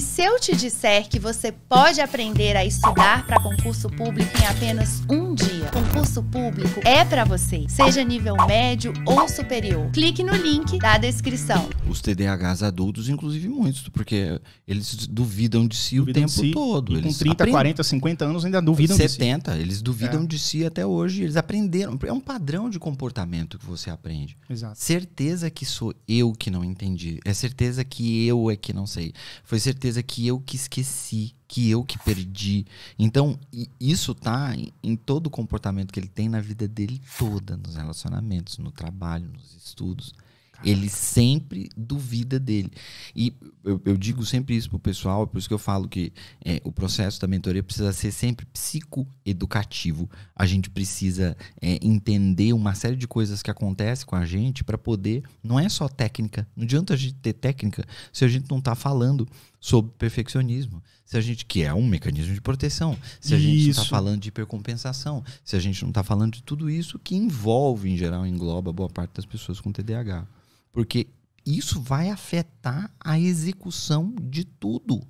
E se eu te disser que você pode aprender a estudar para concurso público em apenas um dia? Concurso público é para você, seja nível médio ou superior. Clique no link da descrição. Os TDAHs adultos, inclusive muitos, porque eles duvidam de si duvidam o tempo si. todo. eles com 30, 40, 50 anos ainda duvidam 70, de si. eles duvidam é. de si até hoje. Eles aprenderam. É um padrão de comportamento que você aprende. Exato. Certeza que sou eu que não entendi. É certeza que eu é que não sei. Foi certeza que eu que esqueci, que eu que perdi. Então, isso tá em, em todo o comportamento que ele tem na vida dele toda, nos relacionamentos, no trabalho, nos estudos. Caraca. Ele sempre duvida dele. E eu, eu, digo sempre isso pro pessoal, é por isso que eu falo que é, o processo da mentoria precisa ser sempre psicoeducativo. A gente precisa é, entender uma série de coisas que acontecem com a gente para poder. Não é só técnica. Não adianta a gente ter técnica se a gente não está falando sobre perfeccionismo. Se a gente que é um mecanismo de proteção, se a tá isso. gente está falando de hipercompensação, se a gente não está falando de tudo isso que envolve, em geral, engloba boa parte das pessoas com TDAH. Porque isso vai afetar a execução de tudo.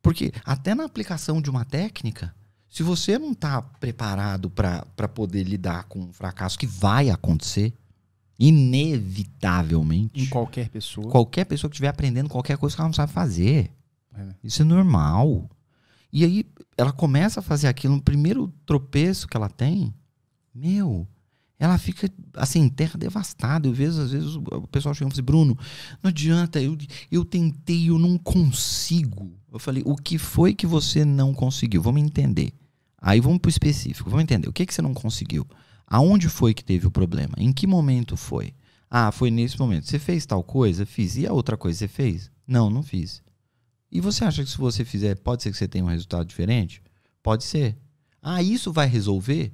Porque até na aplicação de uma técnica, se você não está preparado para poder lidar com um fracasso que vai acontecer, Inevitavelmente. Em qualquer pessoa. Qualquer pessoa que estiver aprendendo qualquer coisa que ela não sabe fazer. É. Isso é normal. E aí ela começa a fazer aquilo, no primeiro tropeço que ela tem, meu, ela fica assim, terra devastada. Eu vejo, às vezes, o pessoal chega e fala assim, Bruno, não adianta, eu, eu tentei, eu não consigo. Eu falei, o que foi que você não conseguiu? Vamos entender. Aí vamos para o específico, vamos entender. O que, que você não conseguiu? Aonde foi que teve o problema? Em que momento foi? Ah, foi nesse momento. Você fez tal coisa? Fiz. E a outra coisa você fez? Não, não fiz. E você acha que se você fizer, pode ser que você tenha um resultado diferente? Pode ser. Ah, isso vai resolver?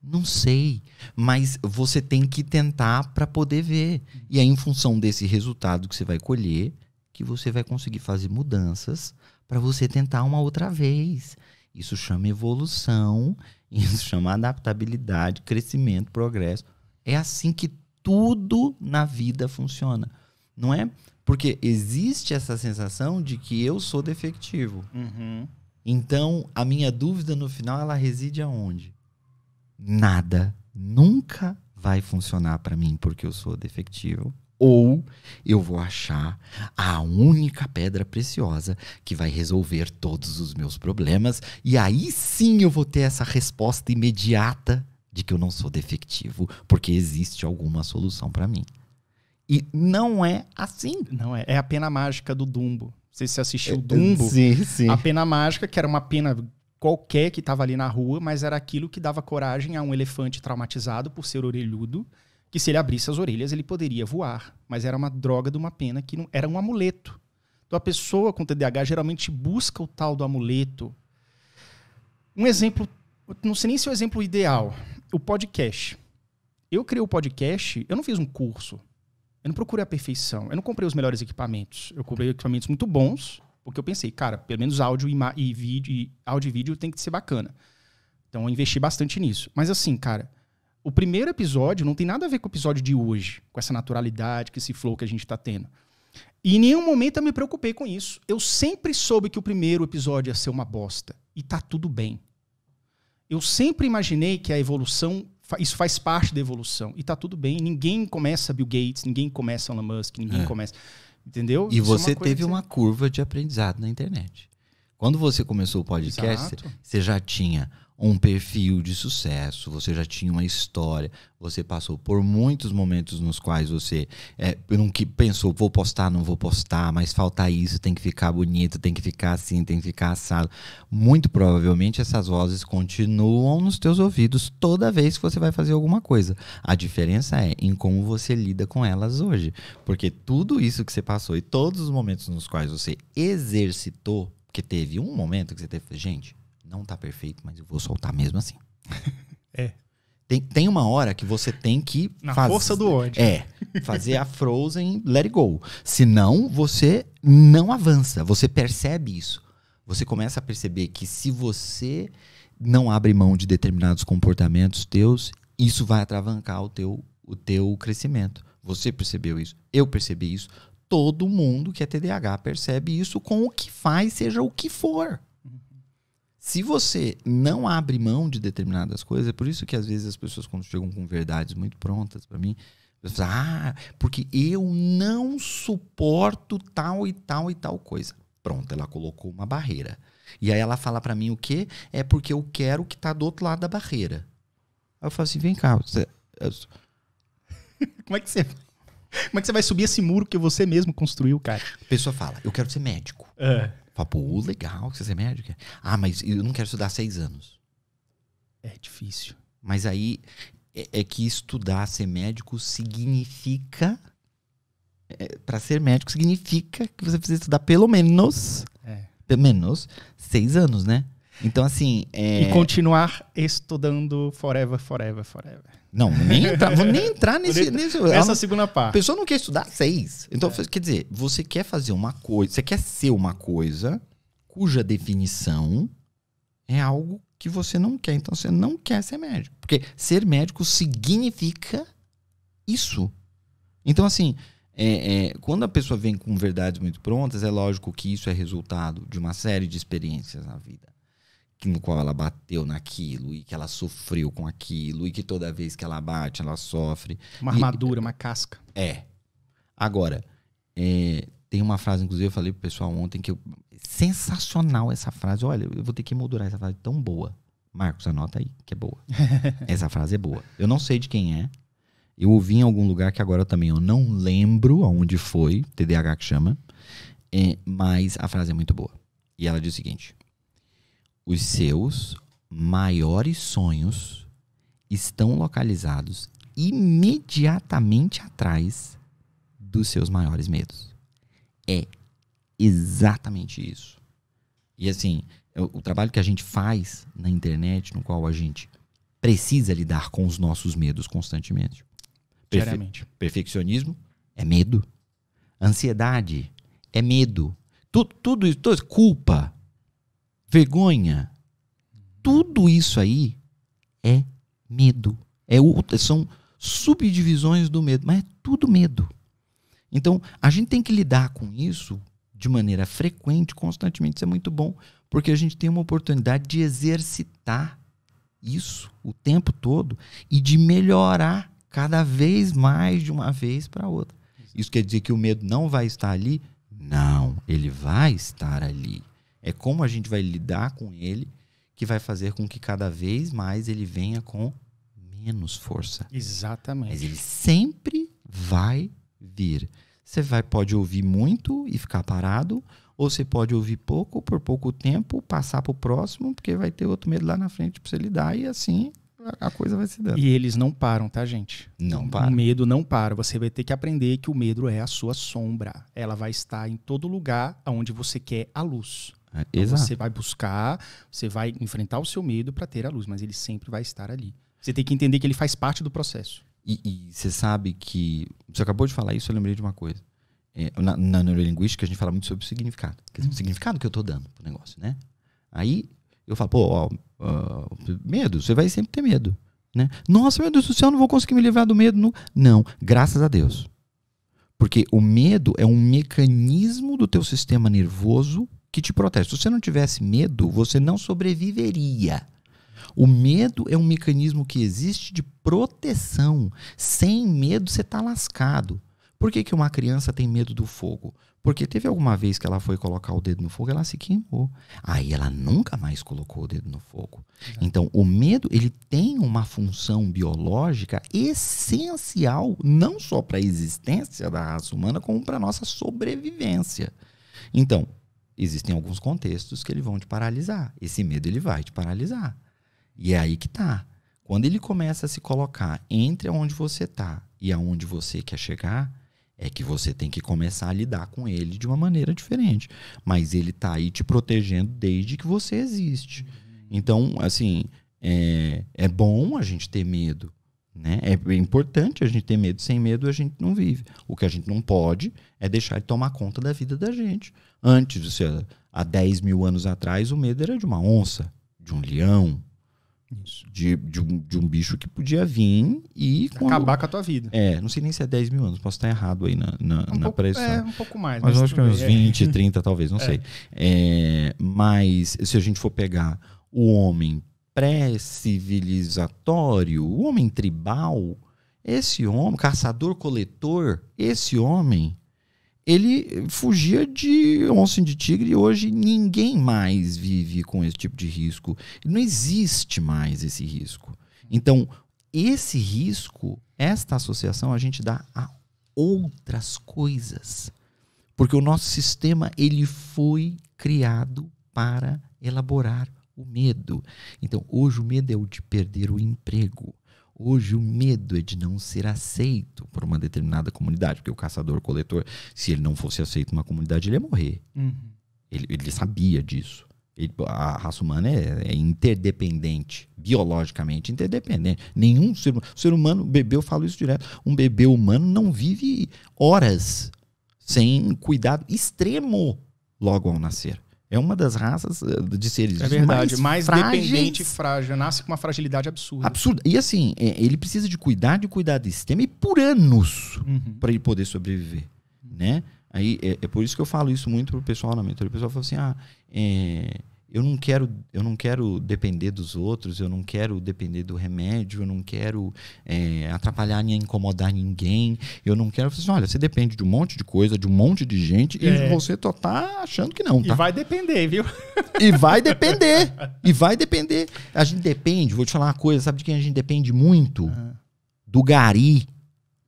Não sei, mas você tem que tentar para poder ver. E é em função desse resultado que você vai colher que você vai conseguir fazer mudanças para você tentar uma outra vez. Isso chama evolução, isso chama adaptabilidade, crescimento, progresso. É assim que tudo na vida funciona. Não é? Porque existe essa sensação de que eu sou defectivo. Uhum. Então, a minha dúvida no final, ela reside aonde? Nada nunca vai funcionar para mim porque eu sou defectivo ou eu vou achar a única pedra preciosa que vai resolver todos os meus problemas, e aí sim eu vou ter essa resposta imediata de que eu não sou defectivo, porque existe alguma solução para mim. E não é assim. Não é. É a pena mágica do Dumbo. Não se você assistiu é, Dumbo. Sim, sim. A pena mágica, que era uma pena qualquer que estava ali na rua, mas era aquilo que dava coragem a um elefante traumatizado por ser orelhudo que se ele abrisse as orelhas ele poderia voar, mas era uma droga de uma pena que não era um amuleto. Então a pessoa com TDAH geralmente busca o tal do amuleto. Um exemplo, não sei nem se é o exemplo ideal, o podcast. Eu criei o podcast, eu não fiz um curso. Eu não procurei a perfeição, eu não comprei os melhores equipamentos. Eu comprei equipamentos muito bons, porque eu pensei, cara, pelo menos áudio e, e vídeo, e áudio e vídeo tem que ser bacana. Então eu investi bastante nisso. Mas assim, cara, o primeiro episódio não tem nada a ver com o episódio de hoje, com essa naturalidade, com esse flow que a gente está tendo. E em nenhum momento eu me preocupei com isso. Eu sempre soube que o primeiro episódio ia ser uma bosta. E tá tudo bem. Eu sempre imaginei que a evolução. Isso faz parte da evolução. E tá tudo bem. Ninguém começa Bill Gates, ninguém começa Elon Musk, ninguém é. começa. Entendeu? E isso você é uma teve uma curva de aprendizado na internet. Quando você começou o podcast, Exato. você já tinha um perfil de sucesso, você já tinha uma história, você passou por muitos momentos nos quais você é, que pensou, vou postar, não vou postar, mas falta isso, tem que ficar bonito, tem que ficar assim, tem que ficar assado. Muito provavelmente essas vozes continuam nos teus ouvidos toda vez que você vai fazer alguma coisa. A diferença é em como você lida com elas hoje, porque tudo isso que você passou e todos os momentos nos quais você exercitou, que teve um momento que você teve, gente, não tá perfeito, mas eu vou soltar mesmo assim. É. Tem, tem uma hora que você tem que. Na faz... força do ódio. É. Fazer a Frozen let it go. Senão, você não avança. Você percebe isso. Você começa a perceber que se você não abre mão de determinados comportamentos teus, isso vai atravancar o teu, o teu crescimento. Você percebeu isso. Eu percebi isso. Todo mundo que é TDAH percebe isso com o que faz, seja o que for. Se você não abre mão de determinadas coisas, é por isso que às vezes as pessoas quando chegam com verdades muito prontas para mim, falam, ah, porque eu não suporto tal e tal e tal coisa. Pronto, ela colocou uma barreira. E aí ela fala para mim o quê? É porque eu quero que tá do outro lado da barreira. Aí eu falo assim, vem cá, você... como é que você como é que você vai subir esse muro que você mesmo construiu, cara? A pessoa fala, eu quero ser médico. É. Fala, pô, legal que você é médico. Ah, mas eu não quero estudar seis anos. É difícil. Mas aí é, é que estudar ser médico significa. É, para ser médico significa que você precisa estudar pelo menos. É. Pelo menos seis anos, né? Então, assim. É... E continuar estudando forever, forever, forever. Não, nem entrar, vou nem entrar nesse. nesse Essa segunda parte. A pessoa não quer estudar seis. Então, é. quer dizer, você quer fazer uma coisa, você quer ser uma coisa cuja definição é algo que você não quer. Então, você não quer ser médico. Porque ser médico significa isso. Então, assim. É, é, quando a pessoa vem com verdades muito prontas, é lógico que isso é resultado de uma série de experiências na vida no qual ela bateu naquilo e que ela sofreu com aquilo e que toda vez que ela bate ela sofre. Uma armadura, e, uma casca. É. Agora, é, tem uma frase, inclusive, eu falei pro pessoal ontem que eu, sensacional essa frase. Olha, eu vou ter que emoldurar essa frase tão boa. Marcos, anota aí, que é boa. essa frase é boa. Eu não sei de quem é. Eu ouvi em algum lugar que agora também eu não lembro aonde foi, TDAH que chama, é, mas a frase é muito boa. E ela diz o seguinte: os seus maiores sonhos estão localizados imediatamente atrás dos seus maiores medos. É exatamente isso. E assim, é o trabalho que a gente faz na internet, no qual a gente precisa lidar com os nossos medos constantemente. Perfe perfeccionismo é medo. Ansiedade é medo. Tudo, tudo isso, tudo, culpa vergonha. Tudo isso aí é medo. É outra, são subdivisões do medo, mas é tudo medo. Então, a gente tem que lidar com isso de maneira frequente, constantemente. Isso é muito bom, porque a gente tem uma oportunidade de exercitar isso o tempo todo e de melhorar cada vez mais de uma vez para outra. Isso quer dizer que o medo não vai estar ali? Não, ele vai estar ali. É como a gente vai lidar com ele que vai fazer com que cada vez mais ele venha com menos força. Exatamente. Mas ele sempre vai vir. Você vai, pode ouvir muito e ficar parado, ou você pode ouvir pouco por pouco tempo, passar para o próximo, porque vai ter outro medo lá na frente para você lidar e assim a coisa vai se dando. E eles não param, tá, gente? Não param. O medo não para. Você vai ter que aprender que o medo é a sua sombra. Ela vai estar em todo lugar onde você quer a luz. É, então, você vai buscar, você vai enfrentar o seu medo para ter a luz, mas ele sempre vai estar ali. Você tem que entender que ele faz parte do processo. E, você sabe que. Você acabou de falar isso, eu lembrei de uma coisa. É, na, na, neurolinguística, a gente fala muito sobre o significado. Quer dizer, hum. o significado que eu estou dando pro negócio, né? Aí eu falo, pô, ó, ó, medo, você vai sempre ter medo. Né? Nossa, meu Deus do céu, não vou conseguir me livrar do medo. No... Não, graças a Deus. Porque o medo é um mecanismo do teu sistema nervoso que te protege. Se você não tivesse medo, você não sobreviveria. O medo é um mecanismo que existe de proteção. Sem medo, você está lascado. Por que, que uma criança tem medo do fogo? Porque teve alguma vez que ela foi colocar o dedo no fogo, ela se queimou. Aí ela nunca mais colocou o dedo no fogo. Então, o medo, ele tem uma função biológica essencial, não só para a existência da raça humana, como para a nossa sobrevivência. Então, Existem alguns contextos que ele vão te paralisar. Esse medo ele vai te paralisar. E é aí que tá. Quando ele começa a se colocar entre onde você tá e aonde você quer chegar, é que você tem que começar a lidar com ele de uma maneira diferente. Mas ele tá aí te protegendo desde que você existe. Uhum. Então, assim, é, é bom a gente ter medo. Né? É importante a gente ter medo. Sem medo a gente não vive. O que a gente não pode é deixar ele tomar conta da vida da gente. Antes, seja, há 10 mil anos atrás, o medo era de uma onça, de um leão, de, de, um, de um bicho que podia vir e. Quando... Acabar com a tua vida. É, não sei nem se é 10 mil anos, posso estar errado aí na, na, um na pressão. É, um pouco mais. Mas, mas acho que é uns 20, 30, talvez, não é. sei. É, mas se a gente for pegar o homem pré-civilizatório, o homem tribal, esse homem, caçador-coletor, esse homem, ele fugia de onça de tigre e hoje ninguém mais vive com esse tipo de risco. Não existe mais esse risco. Então, esse risco, esta associação, a gente dá a outras coisas. Porque o nosso sistema ele foi criado para elaborar o medo. Então, hoje o medo é o de perder o emprego. Hoje o medo é de não ser aceito por uma determinada comunidade, porque o caçador-coletor, se ele não fosse aceito numa comunidade, ele ia morrer. Uhum. Ele, ele, sabia disso. Ele, a raça humana é, é, interdependente, biologicamente interdependente. Nenhum ser, ser humano, bebê, eu falo isso direto, um bebê humano não vive horas sem cuidado extremo logo ao nascer. É uma das raças eh, de seres é verdade, mais, mais frágeis, dependente e frágil. Nasce com uma fragilidade absurda. Absurda. E assim, é, ele precisa de cuidar de cuidar desse sistema e por anos uhum. para ele poder sobreviver. Né? Aí, é, é, por isso que eu falo isso muito pro pessoal na mentoria. O pessoal fala assim: ah, é, eu não quero eu não quero depender dos outros eu não quero depender do remédio eu não quero é, atrapalhar nem incomodar ninguém eu não quero assim, olha você depende de um monte de coisa de um monte de gente é. e você só tá achando que não tá? e vai depender viu e vai depender e vai depender a gente depende vou te falar uma coisa sabe de quem a gente depende muito uhum. do gari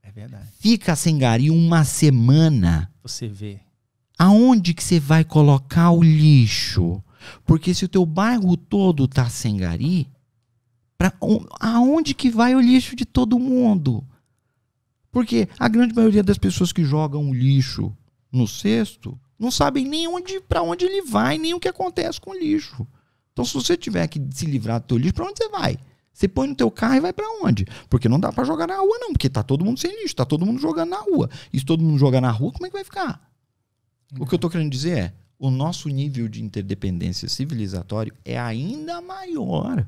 é verdade fica sem gari uma semana você vê aonde que você vai colocar o lixo porque se o teu bairro todo tá sem gari, pra, aonde que vai o lixo de todo mundo? Porque a grande maioria das pessoas que jogam o lixo no cesto não sabem nem onde para onde ele vai, nem o que acontece com o lixo. Então se você tiver que se livrar do teu lixo, para onde você vai? Você põe no teu carro e vai para onde? Porque não dá para jogar na rua não, porque tá todo mundo sem lixo, tá todo mundo jogando na rua. E se todo mundo jogar na rua, como é que vai ficar? O que eu tô querendo dizer é, o nosso nível de interdependência civilizatório é ainda maior